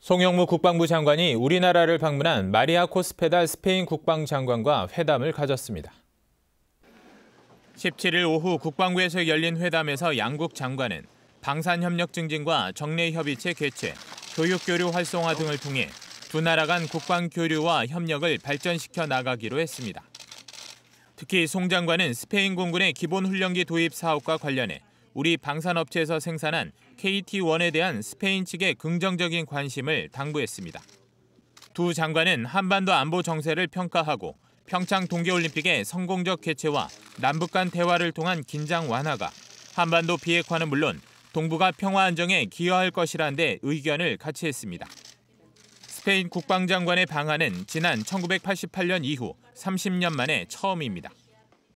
송영무 국방부 장관이 우리나라를 방문한 마리아 코스페달 스페인 국방장관과 회담을 가졌습니다. 17일 오후 국방부에서 열린 회담에서 양국 장관은 방산협력 증진과 정례협의체 개최, 교육교류 활성화 등을 통해 두 나라 간 국방교류와 협력을 발전시켜 나가기로 했습니다. 특히 송 장관은 스페인 공군의 기본훈련기 도입 사업과 관련해 우리 방산업체에서 생산한 KT1에 대한 스페인 측의 긍정적인 관심을 당부했습니다. 두 장관은 한반도 안보 정세를 평가하고 평창 동계올림픽의 성공적 개최와 남북 간 대화를 통한 긴장 완화가 한반도 비핵화는 물론 동북아 평화 안정에 기여할 것이라는 데 의견을 같이 했습니다. 스페인 국방장관의 방안은 지난 1988년 이후 30년 만에 처음입니다.